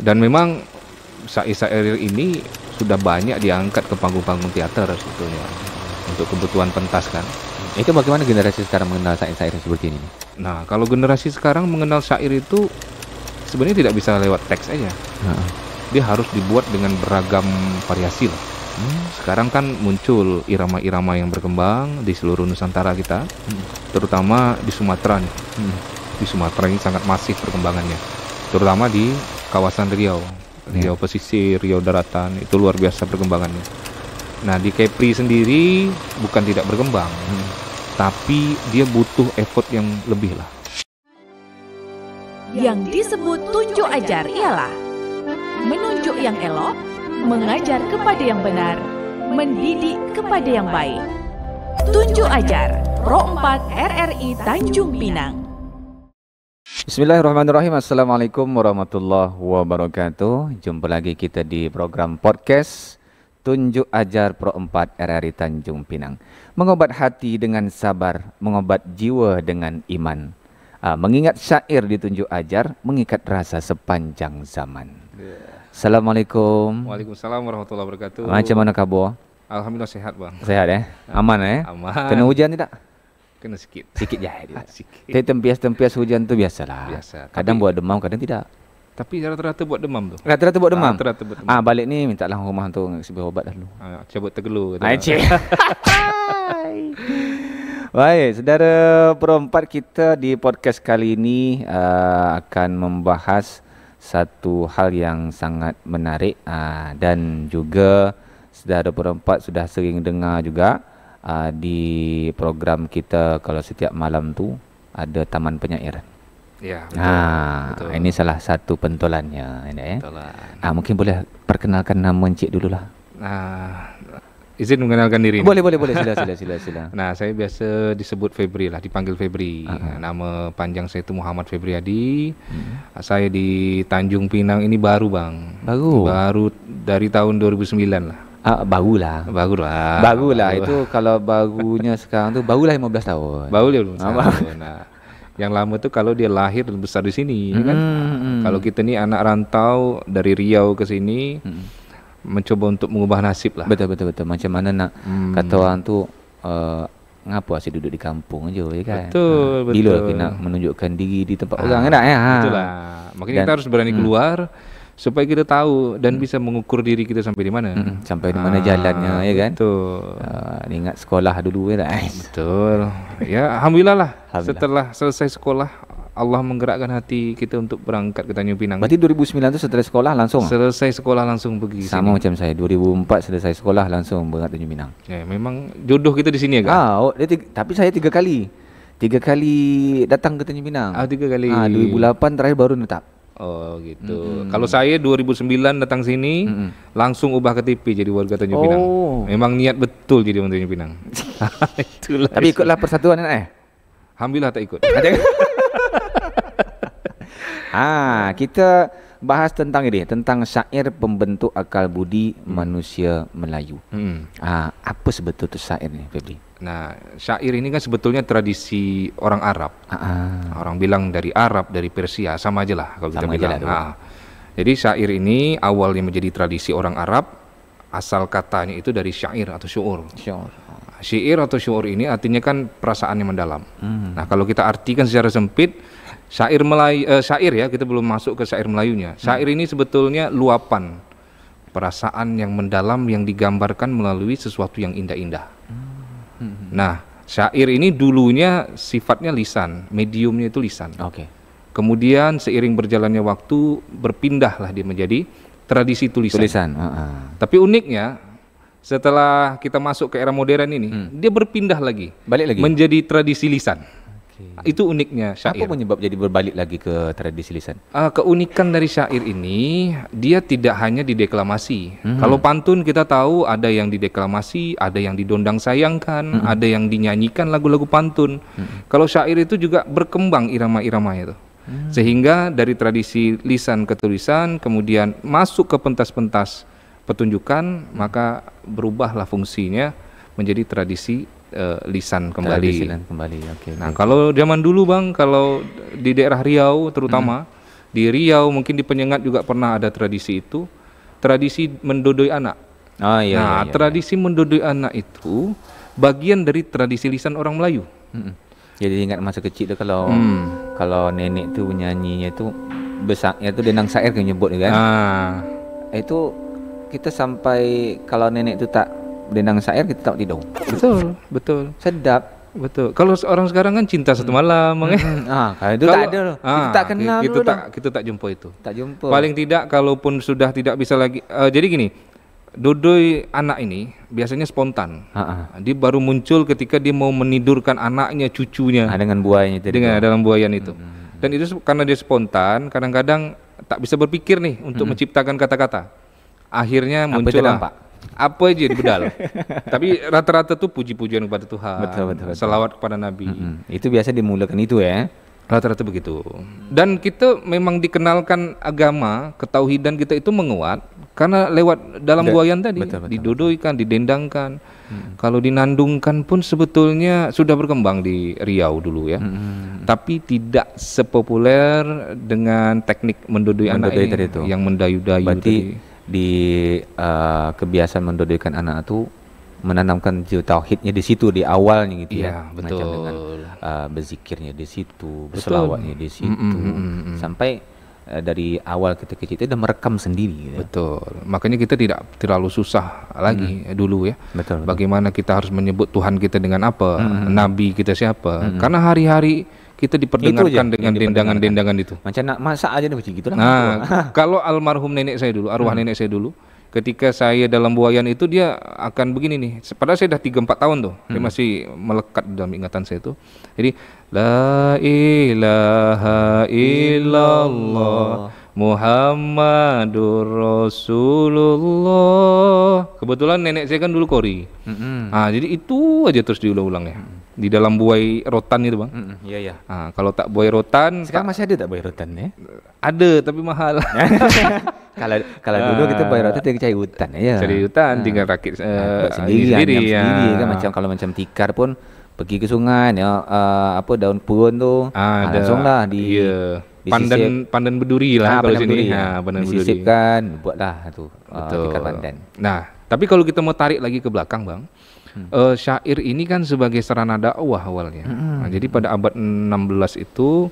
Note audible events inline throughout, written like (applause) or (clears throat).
dan memang syair-syair ini sudah banyak diangkat ke panggung-panggung teater sebetulnya untuk kebutuhan pentas kan. Itu bagaimana generasi sekarang mengenal syair-syair seperti ini? Nah, kalau generasi sekarang mengenal syair itu sebenarnya tidak bisa lewat teks aja. Nah. Dia harus dibuat dengan beragam variasi lah. Hmm. Sekarang kan muncul irama-irama yang berkembang di seluruh Nusantara kita, hmm. terutama di Sumatera hmm. Di Sumatera ini sangat masif perkembangannya, terutama di kawasan Riau, Riau yeah. pesisir, Riau daratan itu luar biasa perkembangannya. Nah di Kepri sendiri bukan tidak berkembang, hmm. tapi dia butuh effort yang lebih lah. Yang disebut tunjuk ajar ialah menunjuk yang elok, mengajar kepada yang benar, mendidik kepada yang baik. Tunjuk ajar Pro 4 RRI Tanjung Pinang. Bismillahirrahmanirrahim. Assalamualaikum warahmatullahi wabarakatuh. Jumpa lagi kita di program podcast Tunjuk Ajar Pro 4 RRI Tanjung Pinang. Mengobat hati dengan sabar, mengobat jiwa dengan iman. Uh, mengingat syair di Tunjuk Ajar, mengikat rasa sepanjang zaman. Assalamualaikum. Waalaikumsalam warahmatullahi wabarakatuh. Ah, macam mana kabar? Alhamdulillah sehat bang. Sehat eh? Ah. Aman eh? Aman. Kena hujan tidak? kena sikit. (laughs) Sikit jahat dia. Ah, tapi tempias-tempias hujan tu biasalah. Biasa. Kadang tapi, buat demam, kadang tidak. Tapi rata-rata buat demam tu. Rata-rata buat ah, demam. Rata-rata buat ah, demam. Ah, balik ni minta lah rumah tu sebab ubat dah dulu. Ah, cabut tergelur kata. (laughs) Baik, saudara perempat kita di podcast kali ini uh, akan membahas satu hal yang sangat menarik uh, dan juga saudara perempat sudah sering dengar juga uh, uh, di program kita kalau setiap malam tu ada taman penyair. Ya, Ha, betul. ini salah satu pentolannya ini eh. Ah, mungkin boleh perkenalkan nama encik dululah. Nah, izin mengenalkan diri. Boleh, ini. boleh, boleh. Sila, sila, sila, sila. (laughs) Nah, saya biasa disebut Febri lah, dipanggil Febri. Uh-huh. Nama panjang saya itu Muhammad Febri Uh-huh. Saya di Tanjung Pinang ini baru, Bang. Baru. Baru dari tahun 2009 lah. Uh, ah, lah. Baru lah. baru. itu kalau barunya sekarang tuh lima 15 tahun. Baru 15 ah, tahun. Nah, yang lama tuh kalau dia lahir dan besar di sini mm, kan. Mm. Kalau kita nih anak rantau dari Riau ke sini mm. mencoba untuk mengubah nasib lah. Betul betul betul. Macam mana nak mm. kata orang tuh uh, eh, ngapa sih duduk di kampung aja ya kan. Betul, nah, betul. Gila kita menunjukkan diri di tempat ah, orang enak ya. ya? Ah. Betul lah. Makanya kita harus berani hmm. keluar. supaya kita tahu dan hmm. bisa mengukur diri kita sampai di mana hmm. sampai di mana ah, jalannya ya kan betul uh, ingat sekolah dulu ya guys. (laughs) betul ya alhamdulillah lah alhamdulillah. setelah selesai sekolah Allah menggerakkan hati kita untuk berangkat ke Tanjung Pinang. Berarti 2009 tu selesai sekolah langsung? Ah? Selesai sekolah langsung pergi Sama sini. Sama macam saya, 2004 selesai sekolah langsung berangkat Tanjung Pinang. Ya, memang jodoh kita di sini agak. Ya, ah, oh, dia tiga, tapi saya tiga kali. Tiga kali datang ke Tanjung Pinang. Ah, tiga kali. Ah, 2008 terakhir baru menetap. Oh gitu. Mm-hmm. Kalau saya 2009 datang sini mm-hmm. langsung ubah ke TV jadi warga Tanjung oh. Pinang. Memang niat betul jadi warga Tanjung Pinang. (laughs) Itulah. Tapi ikutlah persatuan kan eh. Alhamdulillah tak ikut. (laughs) Ah kita bahas tentang ini, tentang syair pembentuk akal budi hmm. manusia Melayu. Hmm. Uh, apa sebetulnya syair ini, Febri? Nah, syair ini kan sebetulnya tradisi orang Arab. uh Orang bilang dari Arab, dari Persia, sama aja lah kalau sama kita bilang. Lah, nah, jadi syair ini awalnya menjadi tradisi orang Arab, asal katanya itu dari syair atau syuur. Syuur. Syair atau syuur ini artinya kan perasaan yang mendalam. Hmm. Nah, kalau kita artikan secara sempit, Syair Melayu eh, syair ya, kita belum masuk ke syair Melayunya. Hmm. Syair hmm. ini sebetulnya luapan perasaan yang mendalam yang digambarkan melalui sesuatu yang indah-indah. Hmm. hmm, hmm. Nah, syair ini dulunya sifatnya lisan, mediumnya itu lisan. Oke. Okay. Kemudian seiring berjalannya waktu berpindahlah dia menjadi tradisi tulisan. Tulisan. Uh ah, -huh. Ah. Tapi uniknya setelah kita masuk ke era modern ini, hmm. dia berpindah lagi. Balik lagi. Menjadi tradisi lisan. Okay. Itu uniknya syair. Apa penyebab jadi berbalik lagi ke tradisi lisan? Uh, keunikan dari syair ini dia tidak hanya dideklamasi. Mm-hmm. Kalau pantun kita tahu ada yang dideklamasi, ada yang didondang sayangkan, mm-hmm. ada yang dinyanyikan lagu-lagu pantun. Mm-hmm. Kalau syair itu juga berkembang irama-iramanya itu. Hmm. Sehingga dari tradisi lisan ke tulisan kemudian masuk ke pentas-pentas pertunjukan maka berubahlah fungsinya menjadi tradisi uh, lisan kembali. Tradisi kembali. Okay, nah, okay. kalau zaman dulu Bang, kalau di daerah Riau terutama hmm. di Riau mungkin di Penyengat juga pernah ada tradisi itu, tradisi mendodoi anak. Oh iya. Nah, iya, iya, tradisi iya. mendodoi anak itu bagian dari tradisi lisan orang Melayu. Hmm. hmm. Jadi ingat masa kecil tu kalau hmm. kalau nenek tu nyanyinya tu besarnya tu denang sair kayak nyebut kan. Ah. Itu kita sampai kalau nenek itu tak Dendang syair kita tahu tidak. Betul, betul. Sedap. Betul. Kalau orang sekarang kan cinta satu hmm. malam, ya. hmm. hmm. ah, kalau itu kalau, tak ada loh. Ah, kita tak kenal itu tak kita tak jumpa itu. Tak jumpa. Paling tidak kalaupun sudah tidak bisa lagi uh, jadi gini, Dodoi anak ini biasanya spontan. Ha -ha. Dia baru muncul ketika dia mau menidurkan anaknya, cucunya. Ha, ah, dengan buayanya tadi. Dengan dalam buayan itu. Hmm. hmm, hmm. Dan itu karena dia spontan, kadang-kadang tak bisa berpikir nih untuk hmm. menciptakan kata-kata. Akhirnya muncul apa? apa aja di bedal, Tapi rata-rata tuh puji-pujian kepada Tuhan. Betul, betul, betul. Salawat kepada Nabi. Mm -hmm. Itu biasa dimulakan itu ya. Rata-rata begitu. Dan kita memang dikenalkan agama, ketauhidan kita itu menguat karena lewat dalam betul, buayan tadi betul, betul, didodoikan, didendangkan. Hmm. Kalau dinandungkan pun sebetulnya sudah berkembang di Riau dulu ya. Hmm. Tapi tidak sepopuler dengan teknik mendodoi, mendodoi anak ini, itu. yang mendayu-dayu di uh, kebiasaan mendodokan anak itu menanamkan jiwa tauhidnya di situ di awalnya gitu ya, ya betul. dengan uh, berzikirnya di situ, berselawatnya di situ, mm -mm, mm -mm. sampai eh, dari awal kita kecil itu udah merekam sendiri. Gitu. Ya. Betul, makanya kita tidak terlalu susah lagi mm. dulu ya. Betul, betul. Bagaimana kita harus menyebut Tuhan kita dengan apa, -hmm. Nabi kita siapa, -hmm. karena hari-hari kita diperdengarkan itu dengan dendangan-dendangan itu. Macam nak masak aja nih gitu Nah, (laughs) kalau almarhum nenek saya dulu, arwah hmm. nenek saya dulu, ketika saya dalam buayan itu dia akan begini nih. Padahal saya dah tiga empat tahun tuh. Hmm. Dia masih melekat dalam ingatan saya itu. Jadi la ilaha illallah Muhammadur Rasulullah. Kebetulan nenek saya kan dulu kori. Mm-hmm. Ah jadi itu aja terus diulang-ulang ya. Mm-hmm. Di dalam buai rotan itu bang. Mm-hmm. Iya iya. Ah kalau tak buai rotan. Sekarang tak, masih ada tak buai rotan ya? Ada tapi mahal. (laughs) (laughs) kalau kalau dulu kita buai rotan tinggal cari hutan ya. Cari hutan ah. tinggal rakit uh, nah, eh, sendiri, sendiri ya. Sendiri, kan? Macam kalau macam tikar pun pergi ke sungai ya uh, apa daun purun tu ah, ah, langsung lah di yeah. pandan disisip, pandan beduri lah nah, kalau sini. Ah, ya. Nah, pandan beduri. Disisipkan, buatlah itu ah, Betul. Uh, pandan. Nah, tapi kalau kita mau tarik lagi ke belakang, Bang. Hmm. Uh, syair ini kan sebagai sarana dakwah awalnya. Hmm. Nah, jadi pada abad 16 itu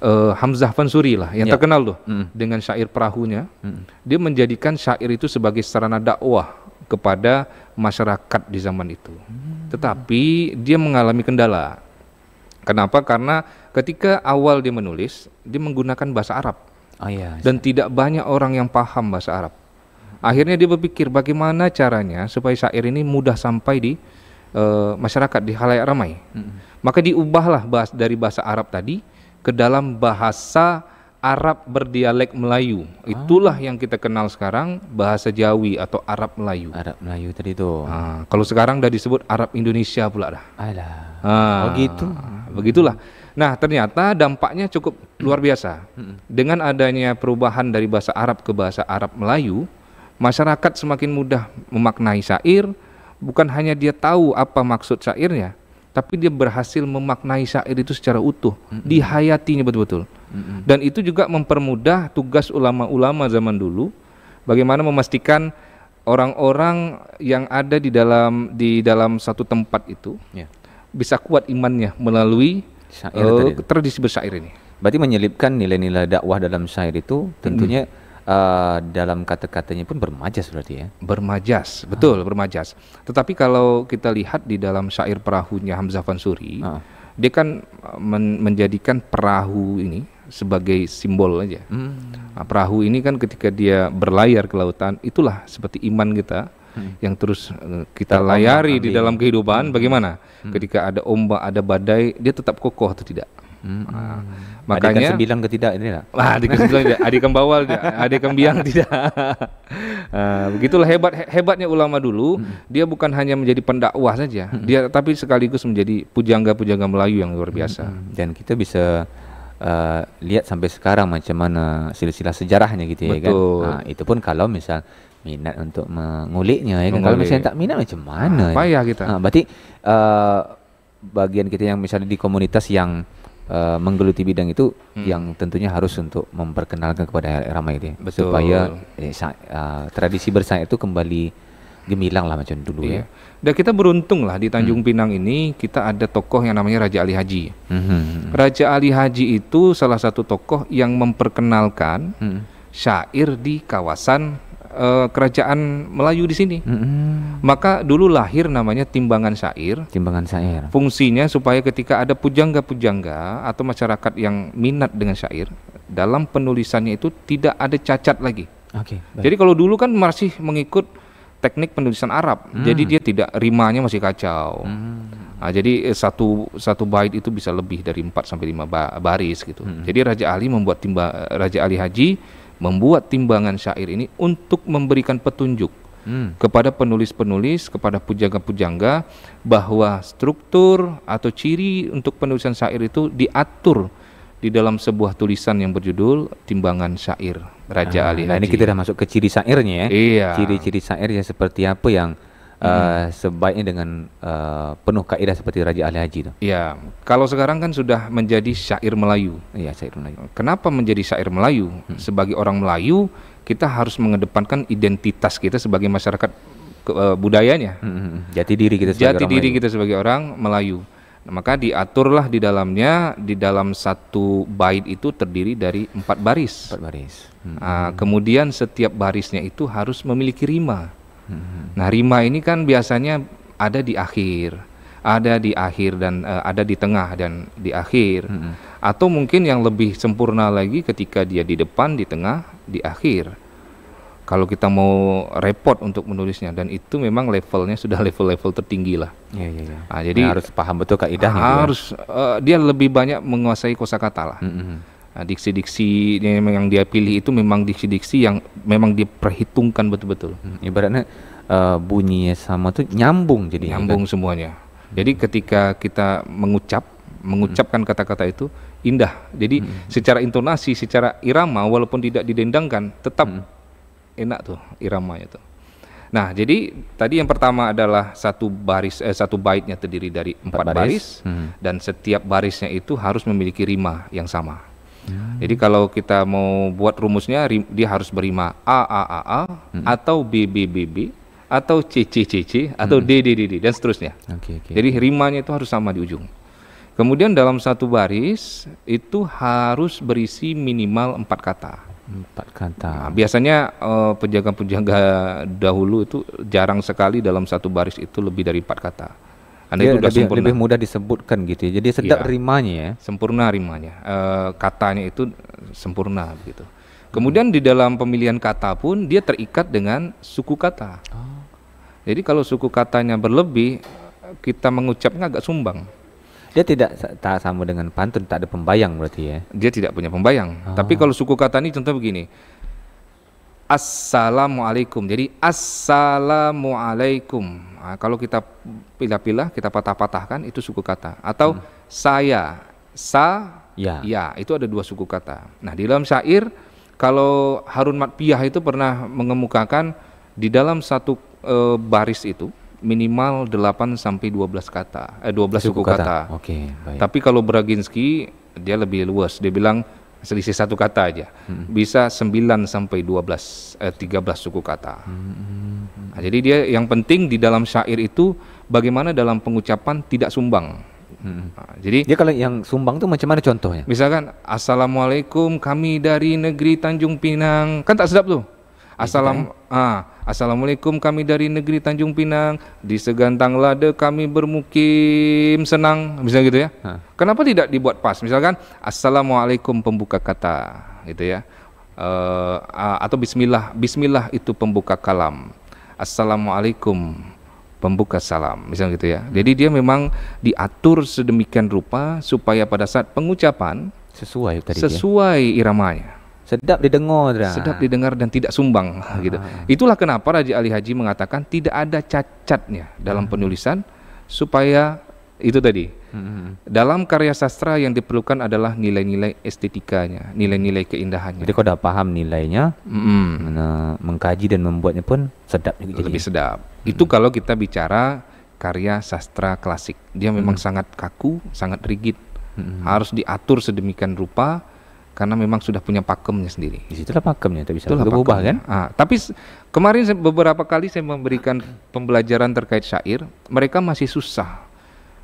uh, Hamzah Fansuri lah yang ya. terkenal tuh hmm. dengan syair perahunya. Hmm. Dia menjadikan syair itu sebagai sarana dakwah kepada masyarakat di zaman itu. Hmm. Tetapi dia mengalami kendala. Kenapa? Karena ketika awal dia menulis dia menggunakan bahasa Arab oh, iya, iya, dan tidak banyak orang yang paham bahasa Arab akhirnya dia berpikir bagaimana caranya supaya syair ini mudah sampai di uh, masyarakat di halayak ramai mm-hmm. maka diubahlah bahas dari bahasa Arab tadi ke dalam bahasa Arab berdialek Melayu. Ah. Itulah ah. yang kita kenal sekarang bahasa Jawi atau Arab Melayu. Arab Melayu tadi itu. Nah, kalau sekarang udah disebut Arab Indonesia pula dah. Alah. Nah, oh gitu. Begitulah. Nah, ternyata dampaknya cukup luar biasa. Dengan adanya perubahan dari bahasa Arab ke bahasa Arab Melayu, masyarakat semakin mudah memaknai syair, bukan hanya dia tahu apa maksud syairnya, tapi dia berhasil memaknai syair itu secara utuh, -hmm. dihayatinya betul-betul. Dan itu juga mempermudah tugas ulama-ulama zaman dulu bagaimana memastikan orang-orang yang ada di dalam di dalam satu tempat itu yeah. bisa kuat imannya melalui Syair oh, tadi. tradisi bersyair ini. Berarti menyelipkan nilai-nilai dakwah dalam syair itu tentunya hmm. Uh, dalam kata-katanya pun bermajas berarti ya. Bermajas, betul ah. bermajas. Tetapi kalau kita lihat di dalam syair perahunya Hamzah Fansuri, ah. dia kan eh, men menjadikan perahu ini sebagai simbol aja. Hmm. Nah, perahu ini kan ketika dia berlayar ke lautan, itulah seperti iman kita Hmm. yang terus eh, kita layari di dalam kehidupan hmm. bagaimana hmm. ketika ada ombak ada badai dia tetap kokoh atau tidak Hmm. Ah. makanya adik bilang ke tidak ini lah. Ah, adik (laughs) bilang tidak, adik kembawal tidak, adik kembiang tidak. uh, begitulah hebat hebatnya ulama dulu, hmm. dia bukan hanya menjadi pendakwah saja, hmm. dia tapi sekaligus menjadi pujangga-pujangga Melayu yang luar biasa. Hmm. Dan kita bisa uh, lihat sampai sekarang macam mana silsilah sejarahnya gitu Betul. ya kan. Nah, itu pun kalau misal minat untuk menguliknya ya kan? kalau misalnya tak minat macam mana ah, ya? payah ya? kita ah, berarti uh, bagian kita yang misalnya di komunitas yang uh, menggeluti bidang itu hmm. yang tentunya harus untuk memperkenalkan kepada ramai itu ya. Betul. supaya eh, uh, tradisi bersaing itu kembali gemilang lah macam dulu iya. ya. Dan kita beruntung lah di Tanjung hmm. Pinang ini kita ada tokoh yang namanya Raja Ali Haji. Hmm. hmm, hmm, hmm. Raja Ali Haji itu salah satu tokoh yang memperkenalkan hmm. syair di kawasan uh, kerajaan Melayu di sini. Mm-hmm. Maka dulu lahir namanya timbangan syair. Timbangan syair. Fungsinya supaya ketika ada pujangga-pujangga atau masyarakat yang minat dengan syair, dalam penulisannya itu tidak ada cacat lagi. Oke. Okay, Jadi kalau dulu kan masih mengikut teknik penulisan Arab. Hmm. Jadi dia tidak rimanya masih kacau. Hmm. Nah, jadi eh, satu satu bait itu bisa lebih dari 4 sampai 5 baris gitu. Hmm. Jadi Raja Ali membuat timba eh, Raja Ali Haji membuat timbangan syair ini untuk memberikan petunjuk hmm. kepada penulis-penulis, kepada pujangga-pujangga bahwa struktur atau ciri untuk penulisan syair itu diatur di dalam sebuah tulisan yang berjudul Timbangan Syair Raja ah, Ali Haji. Nah ini kita sudah masuk ke ciri syairnya ya. Iya. Ciri-ciri syairnya seperti apa yang Mhm. Eh, sebaiknya dengan uh, penuh kaidah seperti Raja Ali Haji itu. Iya. Kalau sekarang kan sudah menjadi syair Melayu. Iya, syair Melayu. Kenapa menjadi syair Melayu? Hmm. Sebagai orang Melayu, kita harus mengedepankan identitas kita sebagai masyarakat ke, uh, budayanya. Hmm. Jati diri kita sebagai Jati orang diri Melayu. kita sebagai orang Melayu. Nah, maka diaturlah di dalamnya di dalam satu bait itu terdiri dari empat baris. Empat baris. Hmm. Uh, kemudian setiap barisnya itu harus memiliki rima. Hmm. Nah, rima ini kan biasanya ada di akhir, ada di akhir dan uh, ada di tengah dan di akhir. Hmm. Atau mungkin yang lebih sempurna lagi ketika dia di depan, di tengah, di akhir. Kalau kita mau repot untuk menulisnya dan itu memang levelnya (laughs) sudah level-level tertinggi lah. Ya, ya, ya. Nah, jadi nah, harus paham betul kaidahnya. Ya. Harus dia. Uh, eh, dia lebih banyak menguasai kosakata lah. hmm, hmm. Nah, diksi-diksi nah, yang dia pilih itu memang diksi-diksi yang memang diperhitungkan betul-betul. Hmm, ibaratnya uh, bunyi sama tuh nyambung jadi. Nyambung kan? semuanya. Hmm. Jadi ketika kita mengucap mengucapkan hmm. kata-kata hmm. itu indah. Jadi hmm. secara intonasi, secara irama walaupun tidak didendangkan tetap hmm. enak tuh irama itu. Nah, jadi tadi yang pertama adalah satu baris eh, satu baitnya terdiri dari empat, empat baris, baris hmm. dan setiap barisnya itu harus memiliki rima yang sama. Hmm. Jadi kalau kita mau buat rumusnya dia harus berima A A A A hmm. atau B B B B atau C C C C atau hmm. D D D D dan seterusnya. Okay, okay. Jadi rimanya itu harus sama di ujung. Kemudian dalam satu baris itu harus berisi minimal empat kata. Empat kata. Nah, biasanya eh, penjaga-penjaga dahulu itu jarang sekali dalam satu baris itu lebih dari empat kata anda Dia itu iya, lebih, sempurna. lebih mudah disebutkan gitu ya. Jadi sedap ya, rimanya ya. Sempurna rimanya. E, katanya itu eh, sempurna begitu. Kemudian di dalam pemilihan kata pun dia terikat dengan suku kata. Oh. Jadi kalau suku katanya berlebih, eh, kita mengucapnya agak sumbang. Dia tidak tak sama dengan pantun, tak ada pembayang berarti ya. Dia tidak punya pembayang. Oh. Tapi kalau suku kata ini contoh begini, Assalamualaikum. Jadi Assalamualaikum. Nah, kalau kita pilih-pilih, kita patah-patahkan itu suku kata. Atau hmm. saya, sa, ya. ya. Itu ada dua suku kata. Nah di dalam syair, kalau Harun Matpiah itu pernah mengemukakan di dalam satu e, baris itu minimal 8 sampai 12 kata, eh 12 suku, suku kata. kata. Oke, okay, Tapi kalau Braginski dia lebih luas. Dia bilang selisih satu kata aja hmm. bisa 9 sampai 12 eh, 13 suku kata. Hmm. Nah, jadi dia yang penting di dalam syair itu bagaimana dalam pengucapan tidak sumbang. Hmm. Nah, jadi dia kalau yang sumbang tuh macam mana contohnya? Misalkan assalamualaikum kami dari negeri Tanjung Pinang kan tak sedap tuh. Iya, Assalam kan? ah Assalamualaikum kami dari negeri Tanjung Pinang di Segantang Lade kami bermukim senang misal gitu ya. Hah. Kenapa tidak dibuat pas? Misalkan Assalamualaikum pembuka kata gitu ya. Uh, atau Bismillah Bismillah itu pembuka kalam. Assalamualaikum pembuka salam misalnya gitu ya. Jadi dia memang diatur sedemikian rupa supaya pada saat pengucapan sesuai tadi sesuai ya? iramanya. Sedap didengar dah. Sedap didengar dan tidak sumbang ah. gitu. Itulah kenapa Raja Ali Haji mengatakan tidak ada cacatnya dalam hmm. penulisan supaya itu tadi. Hmm. Dalam karya sastra yang diperlukan adalah nilai-nilai estetikanya, nilai-nilai keindahannya. Jadi kau dah paham nilainya, hmm. mengkaji dan membuatnya pun sedap. Jadi. Lebih sedap. Hmm. Itu kalau kita bicara karya sastra klasik, dia memang hmm. sangat kaku, sangat rigid, hmm. harus diatur sedemikian rupa karena memang sudah punya pakemnya sendiri. Disitulah pakemnya, tapi bisa berubah kan? Ah, tapi kemarin beberapa kali saya memberikan pembelajaran terkait syair, mereka masih susah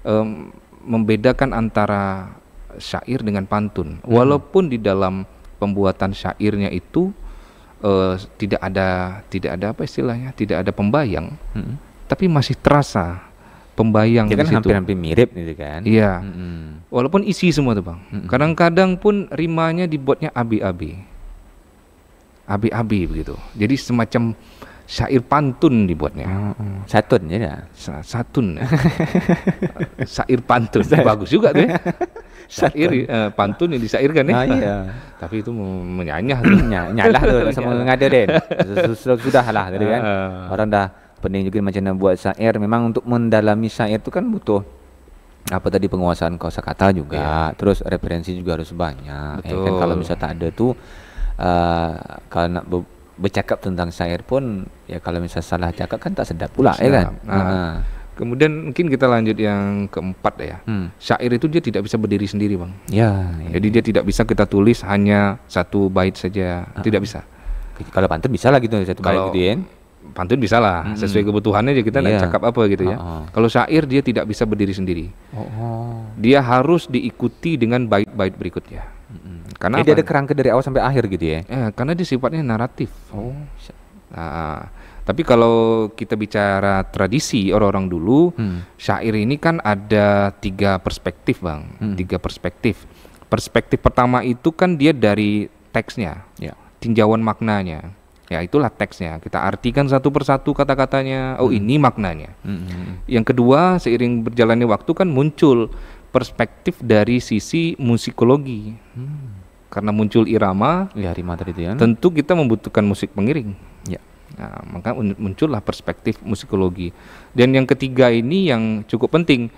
um, membedakan antara syair dengan pantun. Hmm. Walaupun di dalam pembuatan syairnya itu uh, tidak ada tidak ada apa istilahnya, tidak ada pembayang, hmm. tapi masih terasa pembayang itu kan hampir-hampir mirip gitu kan iya mm -hmm. walaupun isi semua tuh bang kadang-kadang pun rimanya dibuatnya abi-abi abi-abi begitu jadi semacam syair pantun dibuatnya mm -hmm. satun ya kan? Sa satun (laughs) syair pantun bagus juga tuh ya (laughs) syair uh, pantun yang disairkan ya. Ah, iya. (laughs) Tapi itu menyanyah (clears throat) tuh. nyanyi? lah tuh sama ngada deh. Sudah, sudah lah tadi kan. Ah. Orang dah penting juga macam buat syair memang untuk mendalami syair itu kan butuh apa tadi penguasaan kata juga yeah. terus referensi juga harus banyak Betul. Ya kan kalau misalnya tak ada tuh eh, uh, kalau nak be bercakap tentang syair pun ya kalau misalnya salah cakap kan tak sedap pula sedap. ya kan nah. Nah. Kemudian mungkin kita lanjut yang keempat ya. Hmm. Syair itu dia tidak bisa berdiri sendiri, Bang. Ya, ya. Jadi dia tidak bisa kita tulis hanya satu bait saja, uh -uh. tidak bisa. Kalau pantun bisa lah gitu satu kalau, bait gitu ya. Kan? pantun bisa lah hmm. sesuai kebutuhannya kita yeah. cakap apa gitu ya. Uh -uh. Kalau syair dia tidak bisa berdiri sendiri. Oh, Dia harus diikuti dengan bait-bait berikutnya. Karena Jadi ada kerangka dari awal sampai akhir gitu ya. Eh, karena dia sifatnya naratif. Oh. Nah, tapi kalau kita bicara tradisi orang-orang dulu, hmm. syair ini kan ada tiga perspektif bang, hmm. tiga perspektif. Perspektif pertama itu kan dia dari teksnya, yeah. tinjauan maknanya. Ya itulah teksnya. Kita artikan satu persatu kata-katanya. Oh hmm. ini maknanya. Hmm, hmm, hmm. Yang kedua seiring berjalannya waktu kan muncul perspektif dari sisi musikologi. Hmm. Karena muncul irama, ya, rima ya. tentu kita membutuhkan musik pengiring. Ya. Nah, maka muncullah perspektif musikologi. Dan yang ketiga ini yang cukup penting,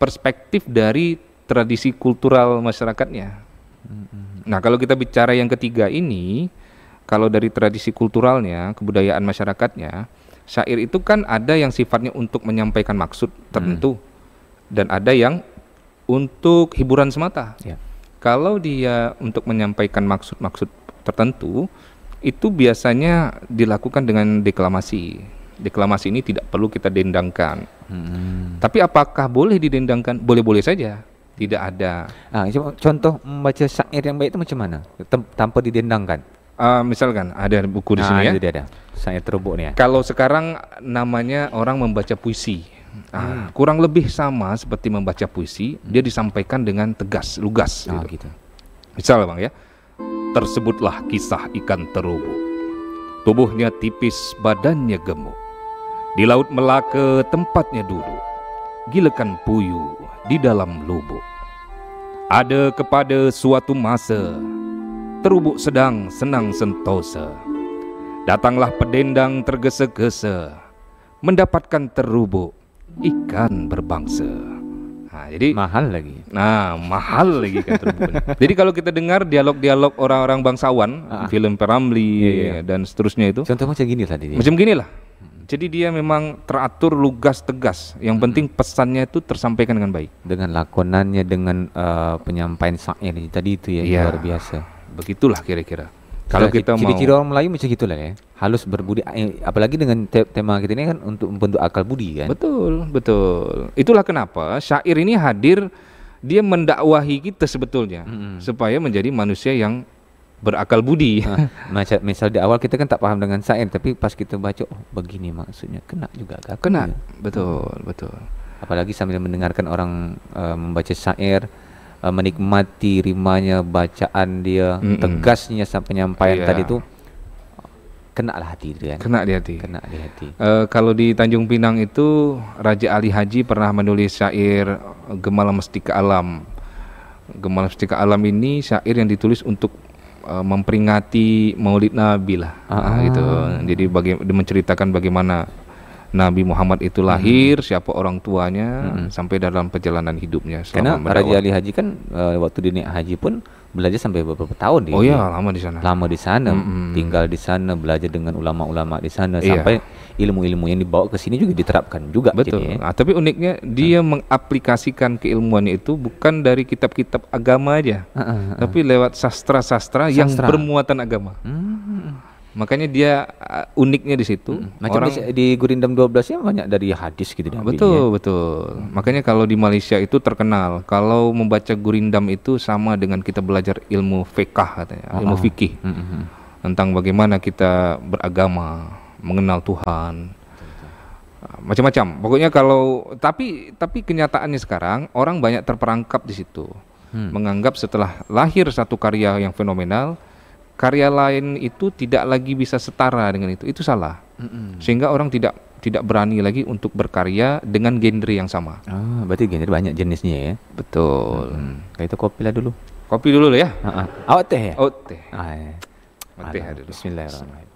perspektif dari tradisi kultural masyarakatnya. Hmm. hmm nah, kalau kita bicara yang ketiga ini, kalau dari tradisi kulturalnya, kebudayaan masyarakatnya, syair itu kan ada yang sifatnya untuk menyampaikan maksud hmm. tertentu hmm. dan ada yang untuk hiburan semata. Ya. Kalau dia untuk menyampaikan maksud-maksud tertentu, itu biasanya dilakukan dengan deklamasi. Deklamasi ini tidak perlu kita dendangkan. Hmm. Tapi apakah boleh didendangkan? Boleh-boleh saja tidak ada. Nah, contoh membaca syair yang baik itu macam mana? Tanpa didendangkan? uh, misalkan ada buku di nah, sini ya. Ada. Saya terbuk nih ya. Kalau sekarang namanya orang membaca puisi. Ah, hmm. kurang lebih sama seperti membaca puisi, hmm. dia disampaikan dengan tegas, lugas ah, gitu. gitu. Misal Bang ya. Tersebutlah kisah ikan terubuk. Tubuhnya tipis, badannya gemuk. Di laut Melaka tempatnya duduk. Gilekan puyuh di dalam lubuk. Ada kepada suatu masa terubuk sedang senang sentosa. Datanglah pedendang tergesa-gesa, mendapatkan terubuk ikan berbangsa. Nah, jadi mahal lagi. Nah, mahal lagi kan Jadi kalau kita dengar dialog-dialog orang-orang bangsawan, ah. film Peramli iya, iya. dan seterusnya itu. Contoh macam gini lah Macam gini lah. Jadi dia memang teratur, lugas, tegas. Yang penting hmm. pesannya itu tersampaikan dengan baik. Dengan lakonannya, dengan uh, penyampaian ini tadi itu ya, ya. luar biasa. Begitulah kira-kira. Kalau kita ciri -ciri mau ciri-ciri orang Melayu macam gitulah ya. Halus berbudi eh, apalagi dengan te tema kita ini kan untuk membentuk akal budi kan. Betul, betul. Itulah kenapa syair ini hadir dia mendakwahi kita sebetulnya mm -hmm. supaya menjadi manusia yang berakal budi. (laughs) Ah, macam misal di awal kita kan tak paham dengan syair tapi pas kita baca oh begini maksudnya kena juga kan? Kena, betul, betul. Apalagi sambil mendengarkan orang uh, membaca syair, uh, menikmati rimanya bacaan dia mm -mm. tegasnya sampai penyampaian yeah. tadi itu kena lah hati dia kan. Kena di hati. Kena di hati. Uh, kalau di Tanjung Pinang itu Raja Ali Haji pernah menulis syair Gemala Mestika Alam. Gemala Mestika Alam ini syair yang ditulis untuk uh, memperingati Maulid Nabi lah. Ah. Nah, gitu. Jadi bagi menceritakan bagaimana Nabi Muhammad itu hmm. lahir, hmm. siapa orang tuanya, hmm. sampai dalam perjalanan hidupnya. Karena mendawat. Raja Ali Haji kan uh, waktu di haji pun belajar sampai beberapa tahun Oh iya, lama di sana. Lama di sana, hmm. tinggal di sana, belajar dengan ulama-ulama di sana iya. sampai ilmu-ilmu yang dibawa ke sini juga diterapkan juga. Betul. Jadi, ya. nah, tapi uniknya dia hmm. mengaplikasikan keilmuannya itu bukan dari kitab-kitab agama aja, uh, uh, uh. tapi lewat sastra-sastra yang bermuatan agama. Hmm. Makanya dia uh, uniknya di situ. Hmm. Orang, di, di Gurindam 12 nya banyak dari hadis gitu Betul, ya. betul. Hmm. Makanya kalau di Malaysia itu terkenal kalau membaca Gurindam itu sama dengan kita belajar ilmu fikah katanya, oh. ilmu ah. fikih. Hmm, hmm, hmm. Tentang bagaimana kita beragama, mengenal Tuhan. Macam-macam. Pokoknya kalau tapi tapi kenyataannya sekarang orang banyak terperangkap di situ. Hmm. Menganggap setelah lahir satu karya yang fenomenal, karya lain itu tidak lagi bisa setara dengan itu itu salah mm-hmm. sehingga orang tidak tidak berani lagi untuk berkarya dengan genre yang sama ah berarti genre banyak jenisnya ya betul mm-hmm. kayak itu kopi lah dulu kopi dulu lah ya ah, ah. awet teh ya awet teh Bismillah. Ah, ya. Bismillahirrahmanirrahim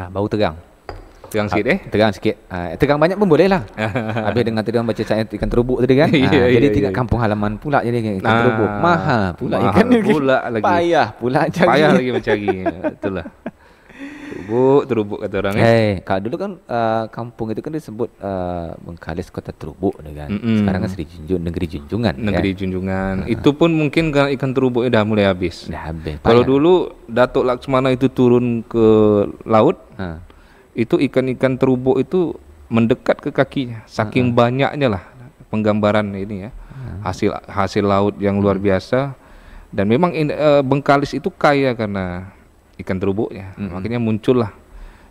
ah bau tegang tegang sikit eh. Tegang sikit. Uh, tegang banyak pun boleh lah. (laughs) Habis dengan eh, tegang baca cahaya ikan terubuk tadi kan. uh, (laughs) yeah, iya, jadi yeah, yeah. kampung halaman pula jadi ikan ah, terubuk. Mahal pula mahal ikan pula, pula lagi. Payah pula (laughs) cari. Payah lagi mencari. Itulah. Ya, terubuk, terubuk kata orang hey, eh. kalau dulu kan uh, kampung itu kan disebut uh, Bengkalis Kota Terubuk kan. mm Sekarang kan Seri Junjung, Negeri Junjungan. Ya. Negeri kan? Junjungan. Uh-huh. Itu pun mungkin karena ikan terubuknya dah mulai habis. Dah habis. Kalau dulu Datuk Laksmana itu turun ke laut, uh itu ikan-ikan terubuk itu mendekat ke kakinya saking uh -huh. banyaknya lah penggambaran ini ya uh -huh. hasil hasil laut yang luar biasa dan memang in, uh, eh, Bengkalis itu kaya karena ikan terubuknya uh -huh. makanya muncullah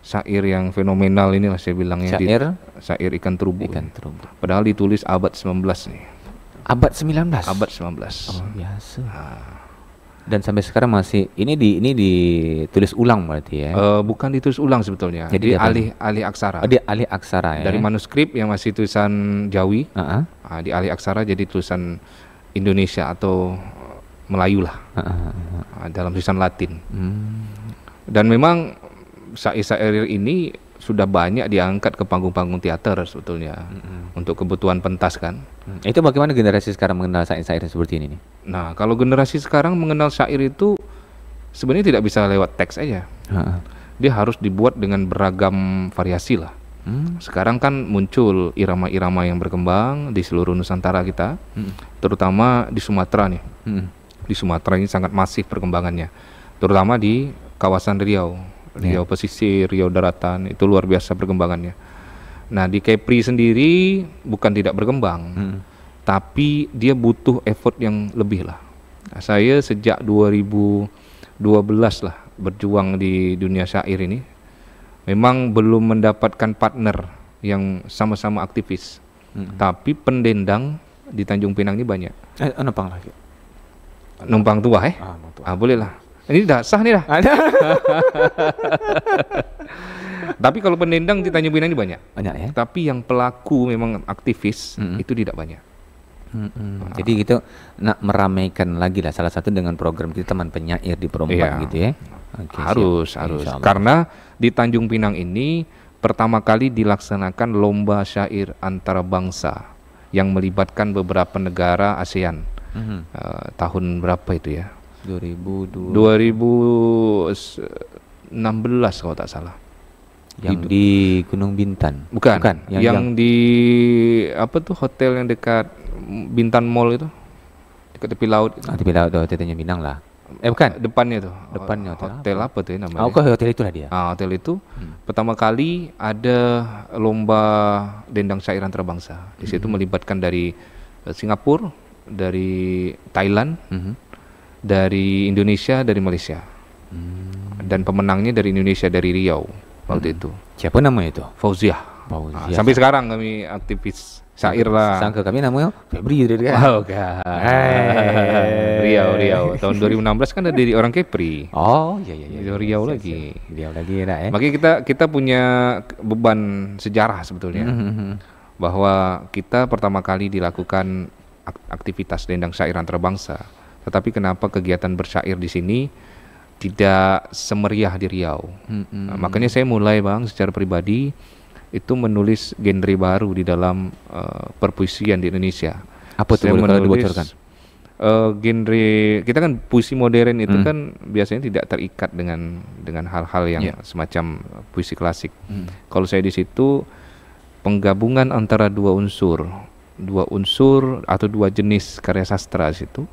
syair yang fenomenal lah saya bilangnya syair di, syair ikan terubuk ikan terubuk ini. padahal ditulis abad 19 nih abad 19 abad 19 oh biasa nah, dan sampai sekarang masih ini di ini ditulis ulang berarti ya? Uh, bukan ditulis ulang sebetulnya. Jadi alih alih aksara. Oh, di alih aksara ya. Dari manuskrip yang masih tulisan Jawi, uh -huh. uh, di alih aksara jadi tulisan Indonesia atau Melayu lah uh -huh. uh, dalam tulisan Latin. Hmm. Dan memang syair-syair ini sudah banyak diangkat ke panggung-panggung teater sebetulnya mm-hmm. untuk kebutuhan pentas kan. Mm. Itu bagaimana generasi sekarang mengenal syair-syair seperti ini Nah, kalau generasi sekarang mengenal syair itu sebenarnya tidak bisa lewat teks aja. Ha-ha. Dia harus dibuat dengan beragam variasi lah. Mm. Sekarang kan muncul irama-irama yang berkembang di seluruh Nusantara kita, mm. terutama di Sumatera nih. Mm. Di Sumatera ini sangat masif perkembangannya, terutama di kawasan Riau Riau iya. yeah. pesisir, Riau daratan itu luar biasa perkembangannya. Nah di Kepri sendiri bukan tidak berkembang, hmm. tapi dia butuh effort yang lebih lah. Nah, saya sejak 2012 lah berjuang di dunia syair ini, memang belum mendapatkan partner yang sama-sama aktivis, hmm. tapi pendendang di Tanjung Pinang ini banyak. Eh, numpang lagi. Numpang tua eh? Ah, tua. ah boleh lah ini dah sah nih dah. (laughs) (laughs) Tapi kalau pendendang kita nyebutnya ini banyak. Banyak ya. Tapi yang pelaku memang aktivis mm -hmm. itu tidak banyak. Mm -hmm. nah. Jadi gitu nak meramaikan lagi lah salah satu dengan program kita teman penyair di Perompak iya. gitu ya. Okay, harus siap. harus karena di Tanjung Pinang ini pertama kali dilaksanakan lomba syair antara bangsa yang melibatkan beberapa negara ASEAN. Mm -hmm. uh, tahun berapa itu ya? 2002. 2016 kalau tak salah. Yang di, di Gunung Bintan. Bukan. Bukan. Yang, yang, yang di apa tuh hotel yang dekat Bintan Mall itu? Dekat tepi laut. Itu. Ah, tepi laut tuh, hotelnya Minang lah. Eh bukan, depannya tuh. Depannya hotel, hotel apa? apa tuh ya namanya? Oh, hotel itulah dia. Ah, hotel itu hmm. pertama kali ada lomba dendang syair bangsa. Di situ hmm. melibatkan dari eh, Singapura, dari Thailand, hmm dari Indonesia dari Malaysia hmm. dan pemenangnya dari Indonesia dari Riau waktu hmm. itu siapa namanya itu Fauzia ah, sampai sekarang kami aktivis syair lah sangka kami namanya Febri dari gitu kan oh eh. Riau Riau tahun 2016 kan ada dari orang Kepri oh iya iya, iya. Riau, iya, iya, Riau iya, lagi Riau lagi ya eh. makanya kita kita punya beban sejarah sebetulnya hmm, hmm, hmm. bahwa kita pertama kali dilakukan aktivitas dendang syair antarabangsa tetapi kenapa kegiatan bersyair di sini tidak semeriah di Riau? Hmm, hmm. Nah, makanya saya mulai bang secara pribadi itu menulis genre baru di dalam uh, perpuisian di Indonesia. Apa itu yang mau dibocorkan? Uh, genre kita kan puisi modern itu hmm. kan biasanya tidak terikat dengan dengan hal-hal yang yeah. semacam puisi klasik. Hmm. Kalau saya di situ penggabungan antara dua unsur, dua unsur atau dua jenis karya sastra situ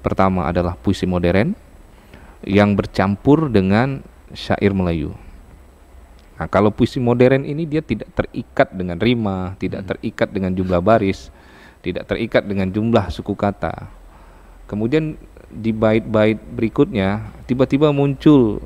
Pertama adalah puisi modern yang bercampur dengan syair Melayu. Nah, kalau puisi modern ini dia tidak terikat dengan rima, tidak hmm. terikat dengan jumlah baris, tidak terikat dengan jumlah suku kata. Kemudian di bait-bait berikutnya tiba-tiba muncul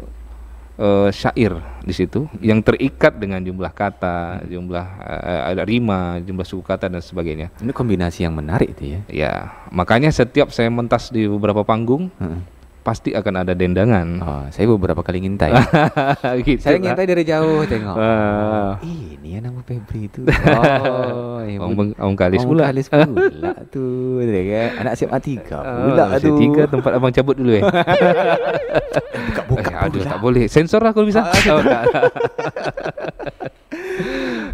uh, syair di situ yang terikat dengan jumlah kata, hmm. jumlah eh, ada uh, rima, jumlah suku kata dan sebagainya. Ini kombinasi yang menarik itu ya. Ya, makanya setiap saya mentas di beberapa panggung, hmm pasti akan ada dendangan. Oh, saya beberapa kali ngintai. (laughs) gitu, saya kan? ngintai dari jauh tengok. Uh. Ini ya nama Febri itu. Oh, om, iya, om kali pula. Om kali (laughs) pula tuh. Kan? Anak SMA tiga ah, pula oh, tuh. tiga tempat abang cabut dulu ya. Eh? (laughs) buka buka. Eh, aduh, tak boleh. Sensor lah kalau bisa. Ah, oh, tak,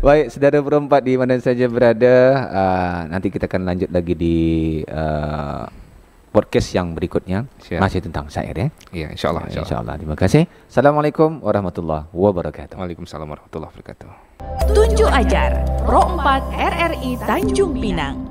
Baik, saudara berempat di mana saja berada, uh, nanti kita akan lanjut lagi di uh, podcast yang berikutnya Siap. masih tentang syair ya. Iya, insyaallah. Ya, Insya Allah. Insya Allah. terima kasih. Assalamualaikum warahmatullah wabarakatuh. Waalaikumsalam warahmatullah wabarakatuh. Tunjuk ajar Pro 4 RRI Tanjung Pinang.